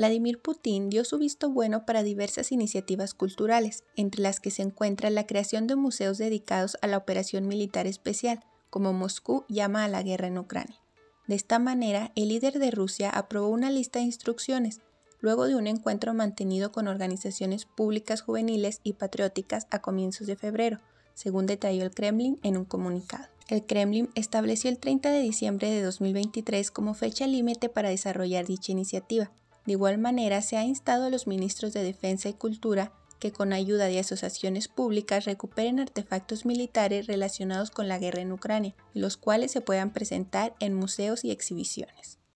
Vladimir Putin dio su visto bueno para diversas iniciativas culturales, entre las que se encuentra la creación de museos dedicados a la operación militar especial, como Moscú llama a la guerra en Ucrania. De esta manera, el líder de Rusia aprobó una lista de instrucciones, luego de un encuentro mantenido con organizaciones públicas juveniles y patrióticas a comienzos de febrero, según detalló el Kremlin en un comunicado. El Kremlin estableció el 30 de diciembre de 2023 como fecha límite para desarrollar dicha iniciativa, de igual manera, se ha instado a los ministros de Defensa y Cultura que con ayuda de asociaciones públicas recuperen artefactos militares relacionados con la guerra en Ucrania, los cuales se puedan presentar en museos y exhibiciones.